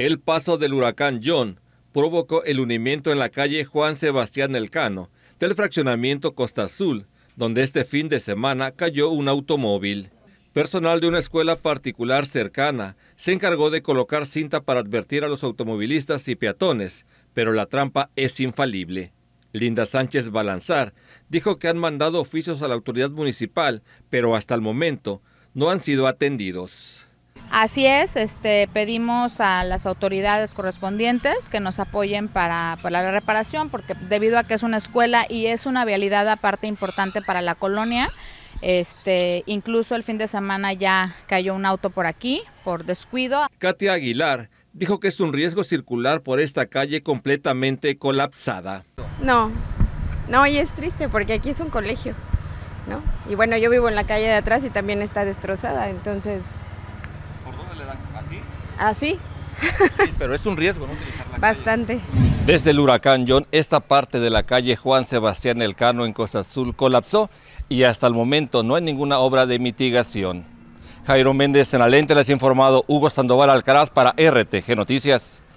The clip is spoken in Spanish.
El paso del huracán John provocó el unimiento en la calle Juan Sebastián Elcano del fraccionamiento Costa Azul, donde este fin de semana cayó un automóvil. Personal de una escuela particular cercana se encargó de colocar cinta para advertir a los automovilistas y peatones, pero la trampa es infalible. Linda Sánchez Balanzar dijo que han mandado oficios a la autoridad municipal, pero hasta el momento no han sido atendidos. Así es, este, pedimos a las autoridades correspondientes que nos apoyen para, la reparación, porque debido a que es una escuela y es una vialidad aparte importante para la colonia, este, incluso el fin de semana ya cayó un auto por aquí, por descuido. Katia Aguilar dijo que es un riesgo circular por esta calle completamente colapsada. No, no, y es triste porque aquí es un colegio, ¿no? Y bueno, yo vivo en la calle de atrás y también está destrozada, entonces así. Así. pero es un riesgo, ¿no? Bastante. Desde el huracán John, esta parte de la calle Juan Sebastián Elcano en Costa Azul colapsó y hasta el momento no hay ninguna obra de mitigación. Jairo Méndez en la lente les ha informado Hugo Sandoval Alcaraz para RTG Noticias.